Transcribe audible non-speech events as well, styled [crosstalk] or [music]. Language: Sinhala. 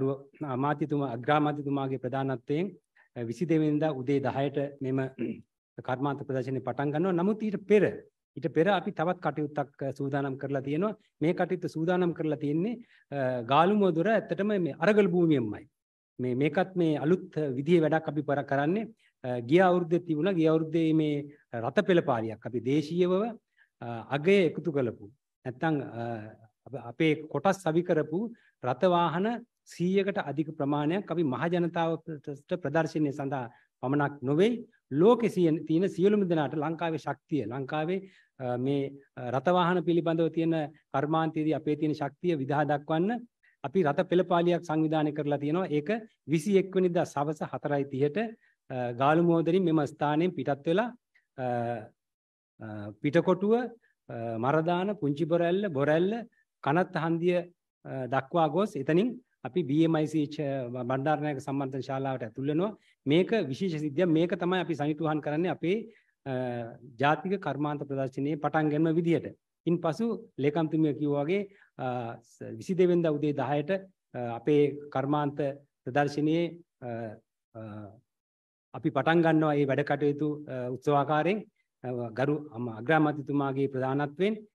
ගරු අමාත්‍යතුමා අග්‍රාමාත්‍යතුමාගේ ප්‍රධානත්වයෙන් 22 වෙනිදා උදේ 10ට මෙම [clears throat] කර්මාන්ත ප්‍රදර්ශනය පටන් ගන්නවා. නමුත් ඊට පෙර ඊට පෙර අපි තවත් කටයුත්තක් සූදානම් කරලා තියෙනවා. මේ කටයුත්ත සූදානම් කරලා තියෙන්නේ ගාලුමුව දොර ඇත්තටම මේ අරගල් භූමියෙන්මයි. මේ මේකත් මේ අලුත් විදිහේ වැඩක් අපි පර කරන්නේ. ගිය අවුරුද්දේ තිබුණා ගිය අවුරුද්දේ මේ රත පෙළපාලියක් අපි දේශීයව අගය එකතු කළපු. නැත්තම් අපේ කොටස් සවි කරපු රත වාහන 100කට අධික ප්‍රමාණයක් අපි මහජනතාවට ප්‍රදර්ශනය සඳහා පමණක් නොවේ ලෝකෙ තියෙන සියලුම දෙනාට ලංකාවේ ශක්තිය ලංකාවේ මේ රතවාහන පිළිබඳව තියෙන කර්මාන්තයේදී අපේ තියෙන ශක්තිය විදහා දක්වන්න අපි රත පෙළපාලියක් සංවිධානය කරලා තියෙනවා ඒක 21 වෙනිදා සවස 4:30ට ගාලුමෝදරින් මෙම ස්ථානයෙන් පිටත් වෙලා පිටකොටුව මරදාන පුංචි බොරැල්ල බොරැල්ල කනත් හන්දිය දක්වා ගොස් එතනින් අපි BMICH බණ්ඩාරනායක සම්මන්ත්‍රණ ශාලාවට ඇතුල් වෙනවා. මේක විශේෂ සිද්ධියක්. මේක තමයි අපි සනිටුහන් කරන්නේ අපේ ජාතික කර්මාන්ත ප්‍රදර්ශනයේ පටන් ගන්න විදිහට. ඉන්පසු ලේකම්තුමිය කිව්වා වගේ 22 වෙනිදා උදේ 10ට අපේ කර්මාන්ත ප්‍රදර්ශනයේ අපි පටන් ගන්නවා මේ වැඩ කටයුතු උත්සවාකාරයෙන් ගරු අග්‍රාමාත්‍යතුමාගේ ප්‍රධානත්වයෙන්